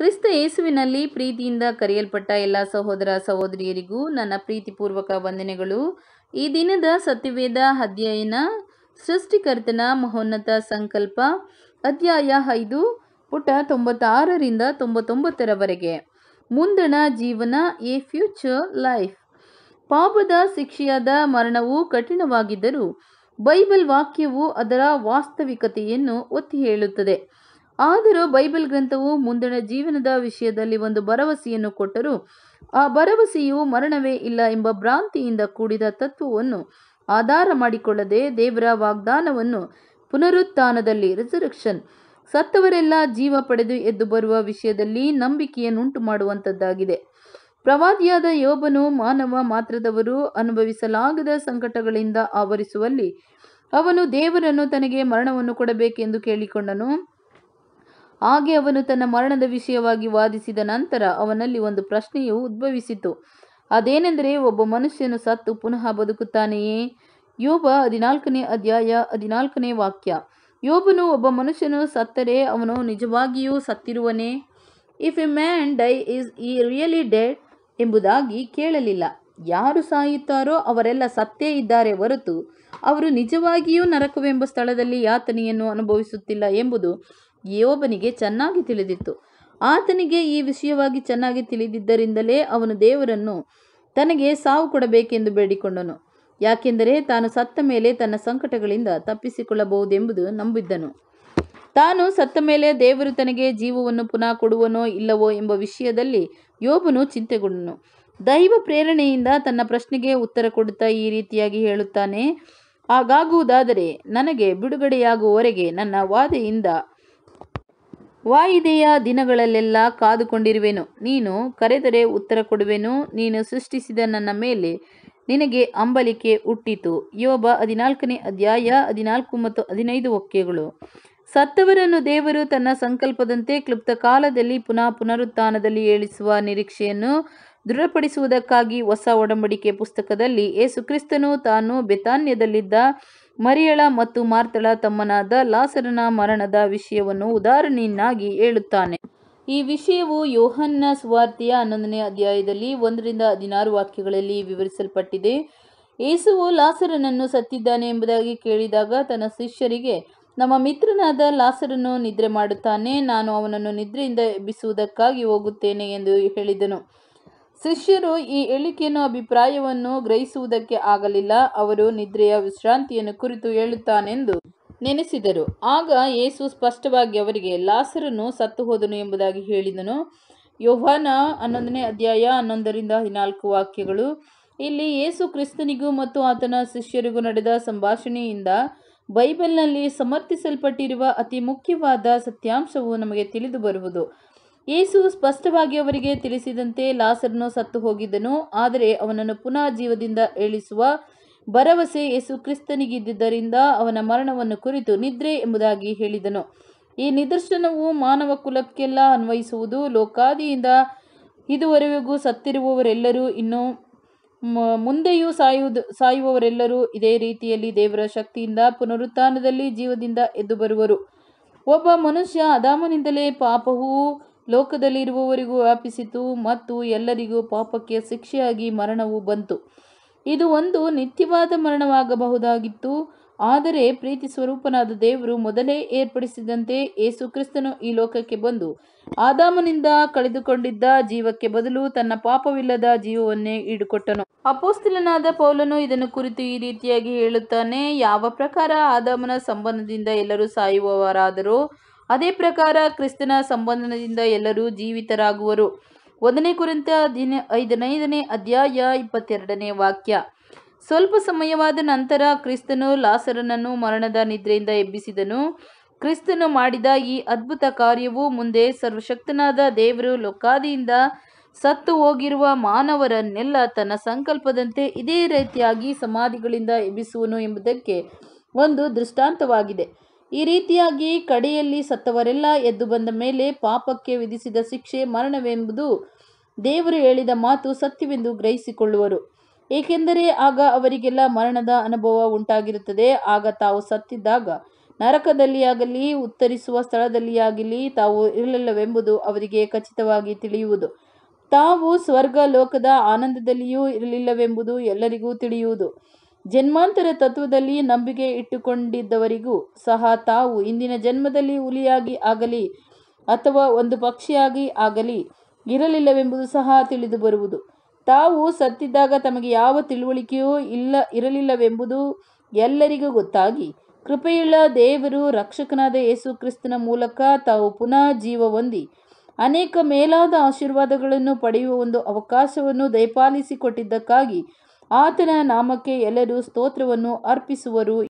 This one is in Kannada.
ಕ್ರಿಸ್ತ ಯೇಸುವಿನಲ್ಲಿ ಪ್ರೀತಿಯಿಂದ ಕರೆಯಲ್ಪಟ್ಟ ಎಲ್ಲ ಸಹೋದರ ಸಹೋದರಿಯರಿಗೂ ನನ್ನ ಪ್ರೀತಿಪೂರ್ವಕ ವಂದನೆಗಳು ಈ ದಿನದ ಸತ್ಯವೇದ ಅಧ್ಯಯನ ಸೃಷ್ಟಿಕರ್ತನ ಮಹೋನ್ನತ ಸಂಕಲ್ಪ ಅಧ್ಯಾಯ ಐದು ಪುಟ ತೊಂಬತ್ತಾರರಿಂದ ತೊಂಬತ್ತೊಂಬತ್ತರವರೆಗೆ ಮುಂದಣ ಜೀವನ ಎ ಫ್ಯೂಚರ್ ಲೈಫ್ ಪಾಪದ ಶಿಕ್ಷೆಯಾದ ಮರಣವು ಕಠಿಣವಾಗಿದ್ದರೂ ಬೈಬಲ್ ವಾಕ್ಯವು ಅದರ ವಾಸ್ತವಿಕತೆಯನ್ನು ಒತ್ತಿ ಹೇಳುತ್ತದೆ ಆದರೂ ಬೈಬಲ್ ಗ್ರಂಥವು ಮುಂದಿನ ಜೀವನದ ವಿಷಯದಲ್ಲಿ ಒಂದು ಭರವಸೆಯನ್ನು ಕೊಟ್ಟರೂ ಆ ಭರವಸೆಯು ಮರಣವೇ ಇಲ್ಲ ಎಂಬ ಭ್ರಾಂತಿಯಿಂದ ಕೂಡಿದ ತತ್ವವನ್ನು ಆಧಾರ ಮಾಡಿಕೊಳ್ಳದೆ ದೇವರ ವಾಗ್ದಾನವನ್ನು ಪುನರುತ್ಥಾನದಲ್ಲಿ ರಿಸರ್ಕ್ಷನ್ ಸತ್ತವರೆಲ್ಲ ಜೀವ ಪಡೆದು ಎದ್ದು ಬರುವ ವಿಷಯದಲ್ಲಿ ನಂಬಿಕೆಯನ್ನುಂಟು ಮಾಡುವಂಥದ್ದಾಗಿದೆ ಪ್ರವಾದಿಯಾದ ಯೋಬನು ಮಾನವ ಮಾತ್ರದವರು ಅನುಭವಿಸಲಾಗದ ಸಂಕಟಗಳಿಂದ ಆವರಿಸುವಲ್ಲಿ ಅವನು ದೇವರನ್ನು ತನಗೆ ಮರಣವನ್ನು ಕೊಡಬೇಕೆಂದು ಕೇಳಿಕೊಂಡನು ಹಾಗೆ ಅವನು ತನ್ನ ಮರಣದ ವಿಷಯವಾಗಿ ವಾದಿಸಿದ ನಂತರ ಅವನಲ್ಲಿ ಒಂದು ಪ್ರಶ್ನೆಯು ಉದ್ಭವಿಸಿತು ಅದೇನೆಂದರೆ ಒಬ್ಬ ಮನುಷ್ಯನು ಸತ್ತು ಪುನಃ ಬದುಕುತ್ತಾನೆಯೇ ಯೋಬ ಹದಿನಾಲ್ಕನೇ ಅಧ್ಯಾಯ ಹದಿನಾಲ್ಕನೇ ವಾಕ್ಯ ಯೋಬನು ಒಬ್ಬ ಮನುಷ್ಯನು ಸತ್ತರೆ ಅವನು ನಿಜವಾಗಿಯೂ ಸತ್ತಿರುವನೇ if a man die is he really dead ಎಂಬುದಾಗಿ ಕೇಳಲಿಲ್ಲ ಯಾರು ಸಾಯುತ್ತಾರೋ ಅವರೆಲ್ಲ ಸತ್ತೇ ಇದ್ದಾರೆ ಹೊರತು ಅವರು ನಿಜವಾಗಿಯೂ ನರಕವೆಂಬ ಸ್ಥಳದಲ್ಲಿ ಯಾತನೆಯನ್ನು ಅನುಭವಿಸುತ್ತಿಲ್ಲ ಎಂಬುದು ಯೋಬನಿಗೆ ಚೆನ್ನಾಗಿ ತಿಳಿದಿತ್ತು ಆತನಿಗೆ ಈ ವಿಷಯವಾಗಿ ಚೆನ್ನಾಗಿ ತಿಳಿದಿದ್ದರಿಂದಲೇ ಅವನು ದೇವರನ್ನು ತನಗೆ ಸಾವು ಕೊಡಬೇಕೆಂದು ಬೇಡಿಕೊಂಡನು ಯಾಕೆಂದರೆ ತಾನು ಸತ್ತ ಮೇಲೆ ತನ್ನ ಸಂಕಟಗಳಿಂದ ತಪ್ಪಿಸಿಕೊಳ್ಳಬಹುದೆಂಬುದು ನಂಬಿದ್ದನು ತಾನು ಸತ್ತ ಮೇಲೆ ದೇವರು ತನಗೆ ಜೀವವನ್ನು ಪುನಃ ಕೊಡುವನೋ ಇಲ್ಲವೋ ಎಂಬ ವಿಷಯದಲ್ಲಿ ಯೋಬನು ಚಿಂತೆಗೊಂಡನು ದೈವ ಪ್ರೇರಣೆಯಿಂದ ತನ್ನ ಪ್ರಶ್ನೆಗೆ ಉತ್ತರ ಕೊಡುತ್ತಾ ಈ ರೀತಿಯಾಗಿ ಹೇಳುತ್ತಾನೆ ಹಾಗಾಗುವುದಾದರೆ ನನಗೆ ಬಿಡುಗಡೆಯಾಗುವವರೆಗೆ ನನ್ನ ವಾದೆಯಿಂದ ವಾಯಿದೆಯ ದಿನಗಳಲ್ಲೆಲ್ಲ ಕಾದುಕೊಂಡಿರುವೆನು ನೀನು ಕರೆದರೆ ಉತ್ತರ ಕೊಡುವೆನು ನೀನು ಸೃಷ್ಟಿಸಿದ ನನ್ನ ಮೇಲೆ ನಿನಗೆ ಅಂಬಲಿಕೆ ಹುಟ್ಟಿತು ಯೋಬ ಹದಿನಾಲ್ಕನೇ ಅಧ್ಯಾಯ ಹದಿನಾಲ್ಕು ಮತ್ತು ಹದಿನೈದು ವಾಕ್ಯಗಳು ಸತ್ತವರನ್ನು ದೇವರು ತನ್ನ ಸಂಕಲ್ಪದಂತೆ ಕ್ಲುಪ್ತ ಕಾಲದಲ್ಲಿ ಪುನಃ ಪುನರುತ್ಥಾನದಲ್ಲಿ ಏಳಿಸುವ ನಿರೀಕ್ಷೆಯನ್ನು ದೃಢಪಡಿಸುವುದಕ್ಕಾಗಿ ಹೊಸ ಒಡಂಬಡಿಕೆ ಪುಸ್ತಕದಲ್ಲಿ ಯೇಸುಕ್ರಿಸ್ತನು ತಾನು ಬೆತಾನ್ಯದಲ್ಲಿದ್ದ ಮರಿಯಳ ಮತ್ತು ಮಾರ್ತಳ ತಮ್ಮನಾದ ಲಾಸರನ ಮರಣದ ವಿಷಯವನ್ನು ಉದಾಹರಣೆಯನ್ನಾಗಿ ಹೇಳುತ್ತಾನೆ ಈ ವಿಷಯವು ಯೋಹನ್ನ ಸ್ವಾರ್ಥಿಯ ಹನ್ನೊಂದನೇ ಅಧ್ಯಾಯದಲ್ಲಿ ಒಂದರಿಂದ ಹದಿನಾರು ವಾಕ್ಯಗಳಲ್ಲಿ ವಿವರಿಸಲ್ಪಟ್ಟಿದೆ ಯೇಸುವು ಲಾಸರನನ್ನು ಸತ್ತಿದ್ದಾನೆ ಎಂಬುದಾಗಿ ಕೇಳಿದಾಗ ತನ್ನ ಶಿಷ್ಯರಿಗೆ ನಮ್ಮ ಮಿತ್ರನಾದ ಲಾಸರನ್ನು ನಿದ್ರೆ ಮಾಡುತ್ತಾನೆ ನಾನು ಅವನನ್ನು ನಿದ್ರೆಯಿಂದ ಎಬ್ಬಿಸುವುದಕ್ಕಾಗಿ ಹೋಗುತ್ತೇನೆ ಎಂದು ಹೇಳಿದನು ಶಿಷ್ಯರು ಈ ಹೇಳಿಕೆಯನ್ನು ಅಭಿಪ್ರಾಯವನ್ನು ಗ್ರಹಿಸುವುದಕ್ಕೆ ಆಗಲಿಲ್ಲ ಅವರು ನಿದ್ರೆಯ ವಿಶ್ರಾಂತಿಯನ್ನು ಕುರಿತು ಹೇಳುತ್ತಾನೆಂದು ನೆನೆಸಿದರು ಆಗ ಯೇಸು ಸ್ಪಷ್ಟವಾಗಿ ಅವರಿಗೆ ಲಾಸರನ್ನು ಸತ್ತು ಹೋದನು ಎಂಬುದಾಗಿ ಹೇಳಿದನು ಯೋಹಾನ ಹನ್ನೊಂದನೇ ಅಧ್ಯಾಯ ಹನ್ನೊಂದರಿಂದ ಹದಿನಾಲ್ಕು ವಾಕ್ಯಗಳು ಇಲ್ಲಿ ಯೇಸು ಕ್ರಿಸ್ತನಿಗೂ ಮತ್ತು ಆತನ ಶಿಷ್ಯರಿಗೂ ನಡೆದ ಸಂಭಾಷಣೆಯಿಂದ ಬೈಬಲ್ನಲ್ಲಿ ಸಮರ್ಥಿಸಲ್ಪಟ್ಟಿರುವ ಅತಿ ಮುಖ್ಯವಾದ ಸತ್ಯಾಂಶವು ನಮಗೆ ತಿಳಿದು ಬರುವುದು ಯೇಸು ಸ್ಪಷ್ಟವಾಗಿ ಅವರಿಗೆ ತಿಳಿಸಿದಂತೆ ಲಾಸರನ್ನು ಸತ್ತು ಹೋಗಿದ್ದನು ಆದರೆ ಅವನನ್ನು ಪುನಃ ಜೀವದಿಂದ ಏಳಿಸುವ ಭರವಸೆ ಯೇಸು ಕ್ರಿಸ್ತನಿಗಿದ್ದರಿಂದ ಅವನ ಮರಣವನ್ನು ಕುರಿತು ನಿದ್ರೆ ಎಂಬುದಾಗಿ ಹೇಳಿದನು ಈ ನಿದರ್ಶನವು ಮಾನವ ಕುಲಕ್ಕೆಲ್ಲ ಅನ್ವಯಿಸುವುದು ಲೋಕಾದಿಯಿಂದ ಇದುವರೆಗೂ ಸತ್ತಿರುವವರೆಲ್ಲರೂ ಇನ್ನು ಮುಂದೆಯೂ ಸಾಯುವುದು ಸಾಯುವವರೆಲ್ಲರೂ ಇದೇ ರೀತಿಯಲ್ಲಿ ದೇವರ ಶಕ್ತಿಯಿಂದ ಪುನರುತ್ಥಾನದಲ್ಲಿ ಜೀವದಿಂದ ಎದ್ದು ಬರುವರು ಒಬ್ಬ ಮನುಷ್ಯ ಅದಾಮನಿಂದಲೇ ಪಾಪವು ಲೋಕದಲ್ಲಿರುವವರಿಗೂ ವ್ಯಾಪಿಸಿತು ಮತ್ತು ಎಲ್ಲರಿಗೂ ಪಾಪಕ್ಕೆ ಶಿಕ್ಷೆಯಾಗಿ ಮರಣವು ಬಂತು ಇದು ಒಂದು ನಿತ್ಯವಾದ ಮರಣವಾಗಬಹುದಾಗಿತ್ತು ಆದರೆ ಪ್ರೀತಿ ಸ್ವರೂಪನಾದ ದೇವರು ಮೊದಲೇ ಏರ್ಪಡಿಸಿದಂತೆ ಏಸು ಕ್ರಿಸ್ತನು ಈ ಲೋಕಕ್ಕೆ ಬಂದು ಆದಾಮನಿಂದ ಕಳೆದುಕೊಂಡಿದ್ದ ಜೀವಕ್ಕೆ ಬದಲು ತನ್ನ ಪಾಪವಿಲ್ಲದ ಜೀವವನ್ನೇ ಈಡುಕೊಟ್ಟನು ಅಪೋಸ್ತಿಲನಾದ ಪೌಲನು ಇದನ್ನು ಕುರಿತು ಈ ರೀತಿಯಾಗಿ ಹೇಳುತ್ತಾನೆ ಯಾವ ಪ್ರಕಾರ ಆದಾಮನ ಸಂಬಂಧದಿಂದ ಎಲ್ಲರೂ ಸಾಯುವವರಾದರೂ ಅದೇ ಪ್ರಕಾರ ಕ್ರಿಸ್ತನ ಸಂಬಂಧದಿಂದ ಎಲ್ಲರೂ ಜೀವಿತರಾಗುವರು ಒಂದನೇ ಕುರಿತ ದಿನ ಐದನೈದನೇ ಅಧ್ಯಾಯ ಇಪ್ಪತ್ತೆರಡನೇ ವಾಕ್ಯ ಸ್ವಲ್ಪ ಸಮಯವಾದ ನಂತರ ಕ್ರಿಸ್ತನು ಲಾಸರನನ್ನು ಮರಣದ ನಿದ್ರೆಯಿಂದ ಎಬ್ಬಿಸಿದನು ಕ್ರಿಸ್ತನು ಮಾಡಿದ ಈ ಅದ್ಭುತ ಕಾರ್ಯವು ಮುಂದೆ ಸರ್ವಶಕ್ತನಾದ ದೇವರು ಲೊಕ್ಕಾದಿಯಿಂದ ಸತ್ತು ಹೋಗಿರುವ ಮಾನವರನ್ನೆಲ್ಲ ತನ್ನ ಸಂಕಲ್ಪದಂತೆ ಇದೇ ರೀತಿಯಾಗಿ ಸಮಾಧಿಗಳಿಂದ ಎಬ್ಬಿಸುವನು ಎಂಬುದಕ್ಕೆ ಒಂದು ದೃಷ್ಟಾಂತವಾಗಿದೆ ಈ ರೀತಿಯಾಗಿ ಕಡೆಯಲ್ಲಿ ಸತ್ತವರೆಲ್ಲ ಎದ್ದು ಬಂದ ಮೇಲೆ ಪಾಪಕ್ಕೆ ವಿಧಿಸಿದ ಶಿಕ್ಷೆ ಮರಣವೆಂಬುದು ದೇವರು ಹೇಳಿದ ಮಾತು ಸತ್ಯವೆಂದು ಗ್ರಹಿಸಿಕೊಳ್ಳುವರು ಏಕೆಂದರೆ ಆಗ ಅವರಿಗೆಲ್ಲ ಮರಣದ ಅನುಭವ ಉಂಟಾಗಿರುತ್ತದೆ ಆಗ ತಾವು ಸತ್ತಿದ್ದಾಗ ನರಕದಲ್ಲಿಯಾಗಲಿ ಉತ್ತರಿಸುವ ಸ್ಥಳದಲ್ಲಿಯಾಗಲಿ ತಾವು ಇರಲಿಲ್ಲವೆಂಬುದು ಅವರಿಗೆ ಖಚಿತವಾಗಿ ತಿಳಿಯುವುದು ತಾವು ಸ್ವರ್ಗ ಲೋಕದ ಆನಂದದಲ್ಲಿಯೂ ಇರಲಿಲ್ಲವೆಂಬುದು ಎಲ್ಲರಿಗೂ ತಿಳಿಯುವುದು ಜನ್ಮಾಂತರ ತತ್ವದಲ್ಲಿ ನಂಬಿಕೆ ಇಟ್ಟುಕೊಂಡಿದ್ದವರಿಗೂ ಸಹ ತಾವು ಇಂದಿನ ಜನ್ಮದಲ್ಲಿ ಹುಲಿಯಾಗಿ ಆಗಲಿ ಅಥವಾ ಒಂದು ಪಕ್ಷಿಯಾಗಿ ಆಗಲಿ ಇರಲಿಲ್ಲವೆಂಬುದು ಸಹ ತಿಳಿದು ಬರುವುದು ತಾವು ಸತ್ತಿದ್ದಾಗ ತಮಗೆ ಯಾವ ತಿಳುವಳಿಕೆಯೂ ಇಲ್ಲ ಇರಲಿಲ್ಲವೆಂಬುದು ಎಲ್ಲರಿಗೂ ಗೊತ್ತಾಗಿ ಕೃಪೆಯುಳ್ಳ ದೇವರು ರಕ್ಷಕನಾದ ಯೇಸು ಕ್ರಿಸ್ತನ ಮೂಲಕ ತಾವು ಪುನಃ ಜೀವ ಹೊಂದಿ ಅನೇಕ ಮೇಲಾದ ಆಶೀರ್ವಾದಗಳನ್ನು ಪಡೆಯುವ ಒಂದು ಅವಕಾಶವನ್ನು ದಯಪಾಲಿಸಿಕೊಟ್ಟಿದ್ದಕ್ಕಾಗಿ ಆತನ ನಾಮಕ್ಕೆ ಎಲ್ಲರೂ ಸ್ತೋತ್ರವನ್ನು ಅರ್ಪಿಸುವರು